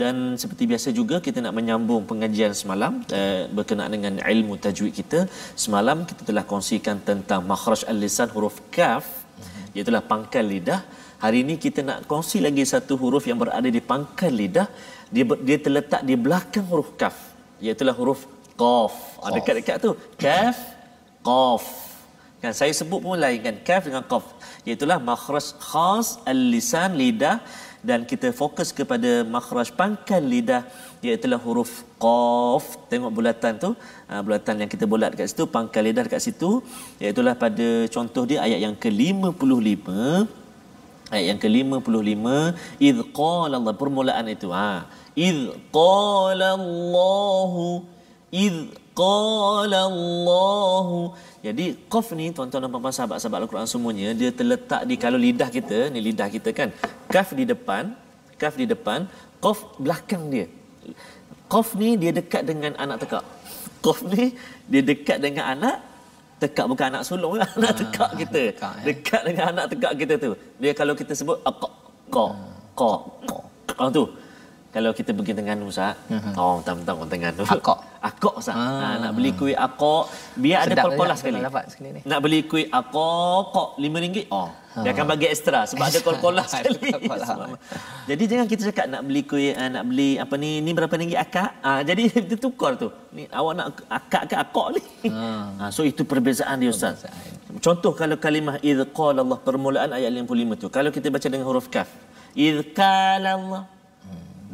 dan seperti biasa juga kita nak menyambung pengajian semalam uh, berkenaan dengan ilmu tajwid kita semalam kita telah kongsikan tentang makhraj al-lisan huruf kaf iaitu pangkal lidah hari ini kita nak kongsi lagi satu huruf yang berada di pangkal lidah dia dia terletak di belakang huruf kaf iaitu huruf qaf ada ah, dekat-dekat tu kaf qaf kan saya sebut pun lain kan kaf dengan qaf iaitu makhraj khas al-lisan lidah dan kita fokus kepada makhraj pangkal lidah iaitu huruf qaf tengok bulatan tu ah, bulatan yang kita bulat dekat situ pangkal lidah dekat situ iaitu pada contoh dia ayat yang ke-55 ayat yang ke-55 id qala Allah permulaan itu ha ah, id qala Allah id qala Allah. Jadi qaf ni tuan-tuan dan puan-puan sahabat-sahabat Al-Quran semuanya dia terletak di kalau lidah kita ni lidah kita kan. Kaf di depan, kaf di depan, qaf belakang dia. Qaf ni dia dekat dengan anak tekak. Qaf ni dia dekat dengan anak tekak bukan anak sulung lah. anak ah, tekak kita. Ya. Dekat, dengan anak tekak kita tu. Dia kalau kita sebut aq qa qa qa ah. ah, tu kalau kita pergi Terengganu sah. Uh-huh. Oh, tentang tengah Terengganu. Akok. Akok sah. Uh-huh. nak beli kuih akok, biar Sedap ada polpolas ya. sekali. sekali Nak beli kuih akok, kok lima ringgit? Oh. Dia akan ah. bagi ekstra sebab ada polpolas sekali. Lah. jadi jangan kita cakap nak beli kuih, uh, nak beli apa ni, ni berapa ringgit akak? Ah, uh, jadi kita tukar tu. Ni awak nak akak ke akok ni? Uh-huh. so itu perbezaan dia ustaz. Contoh kalau kalimah idqal Allah permulaan ayat 55 tu. Kalau kita baca dengan huruf kaf. idqal Allah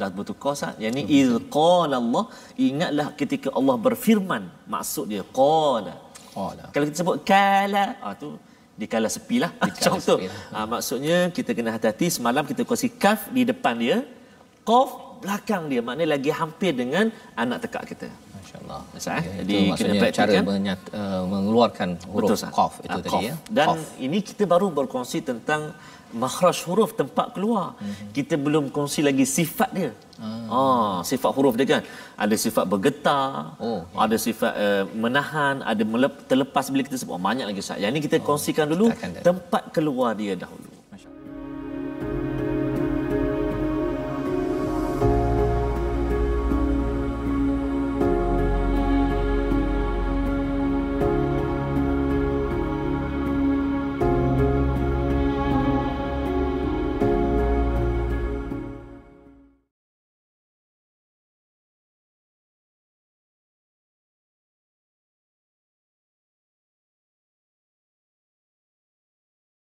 dah bertukar sat yang ni il qala Allah ingatlah ketika Allah berfirman maksud dia qala qala kalau kita sebut kala ah tu kala sepilah contoh ah maksudnya kita kena hati-hati semalam kita kasi kaf di depan dia qaf belakang dia maknanya lagi hampir dengan anak tekak kita masyaallah eh? okay, jadi itu maksudnya kena cara menyat, uh, mengeluarkan huruf qaf itu uh, tadi kof. ya dan kof. ini kita baru berkongsi tentang makhraj huruf tempat keluar. Mm-hmm. Kita belum kongsi lagi sifat dia. Ha, ah. ah, sifat huruf dia kan. Ada sifat bergetar, oh, okay. Ya. ada sifat uh, menahan, ada melep, terlepas bila kita sebut. Oh, banyak lagi Ustaz. Yang ini kita oh, kongsikan dulu kita tempat keluar dia dahulu.